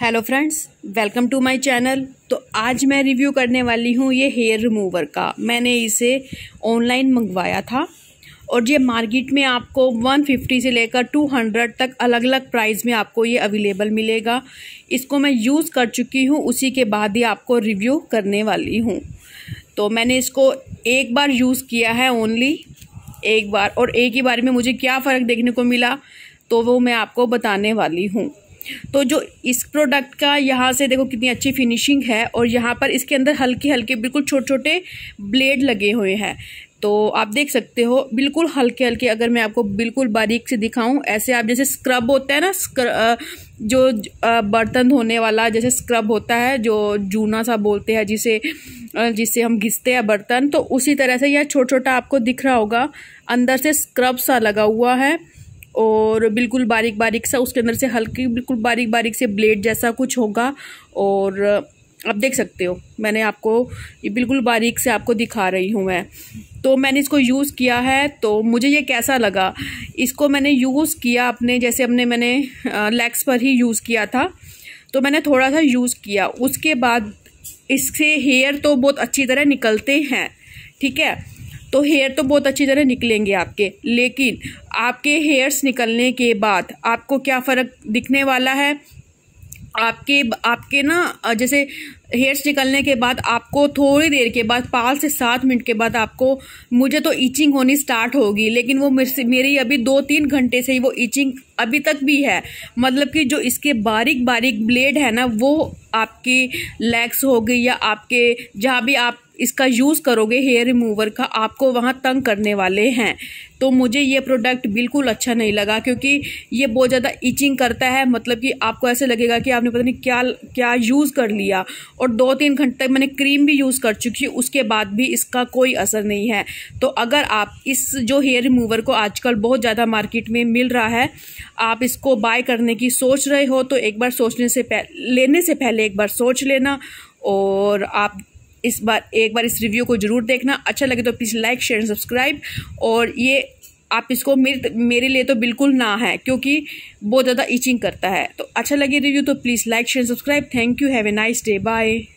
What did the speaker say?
hello friends welcome to my channel तो आज मैं रिव्यू करने वाली हूँ ये हेयर रिमूवर का मैंने इसे ऑनलाइन मंगवाया था और ये मार्केट में आपको 150 से लेकर 200 तक अलग अलग प्राइस में आपको ये अवेलेबल मिलेगा इसको मैं यूज़ कर चुकी हूँ उसी के बाद ही आपको रिव्यू करने वाली हूँ तो मैंने इसको एक बार यूज़ किया है ओनली एक बार और एक ही बार में मुझे क्या फ़र्क देखने को मिला तो वो मैं आपको बताने वाली हूँ तो जो इस प्रोडक्ट का यहाँ से देखो कितनी अच्छी फिनिशिंग है और यहाँ पर इसके अंदर हल्के हल्के बिल्कुल छोटे छोटे ब्लेड लगे हुए हैं तो आप देख सकते हो बिल्कुल हल्के हल्के अगर मैं आपको बिल्कुल बारीक से दिखाऊं ऐसे आप जैसे स्क्रब होता है ना जो बर्तन धोने वाला जैसे स्क्रब होता है जो जूना सा बोलते हैं जिसे जिससे हम घिसते हैं बर्तन तो उसी तरह से यह छोटा छोटा आपको दिख रहा होगा अंदर से स्क्रब सा लगा हुआ है और बिल्कुल बारीक बारीक सा उसके अंदर से हल्की बिल्कुल बारीक बारीक से ब्लेड जैसा कुछ होगा और आप देख सकते हो मैंने आपको ये बिल्कुल बारीक से आपको दिखा रही हूँ मैं तो मैंने इसको यूज़ किया है तो मुझे ये कैसा लगा इसको मैंने यूज़ किया अपने जैसे अपने मैंने लेग्स पर ही यूज़ किया था तो मैंने थोड़ा सा यूज़ किया उसके बाद इससे हेयर तो बहुत अच्छी तरह निकलते हैं ठीक है तो हेयर तो बहुत अच्छी तरह निकलेंगे आपके लेकिन आपके हेयर्स निकलने के बाद आपको क्या फ़र्क दिखने वाला है आपके आपके ना जैसे हेयर्स निकलने के बाद आपको थोड़ी देर के बाद पाँच से सात मिनट के बाद आपको मुझे तो ईचिंग होनी स्टार्ट होगी लेकिन वो मेरी अभी दो तीन घंटे से ही वो इचिंग अभी तक भी है मतलब कि जो इसके बारीक बारीक ब्लेड है ना वो आपकी लेग्स हो गई या आपके जहाँ भी आप इसका यूज़ करोगे हेयर रिमूवर का आपको वहाँ तंग करने वाले हैं तो मुझे ये प्रोडक्ट बिल्कुल अच्छा नहीं लगा क्योंकि ये बहुत ज़्यादा इचिंग करता है मतलब कि आपको ऐसे लगेगा कि आपने पता नहीं क्या क्या यूज़ कर लिया और दो तीन घंटे तक मैंने क्रीम भी यूज़ कर चुकी उसके बाद भी इसका कोई असर नहीं है तो अगर आप इस जो हेयर रिमूवर को आजकल बहुत ज़्यादा मार्केट में मिल रहा है आप इसको बाय करने की सोच रहे हो तो एक बार सोचने से लेने से पहले एक बार सोच लेना और आप इस बार एक बार इस रिव्यू को ज़रूर देखना अच्छा लगे तो please like share and subscribe और ये आप इसको मेरे मेरे लिए तो बिल्कुल ना है क्योंकि बहुत ज़्यादा इचिंग करता है तो अच्छा लगे रिव्यू तो please like share subscribe thank you have a nice day bye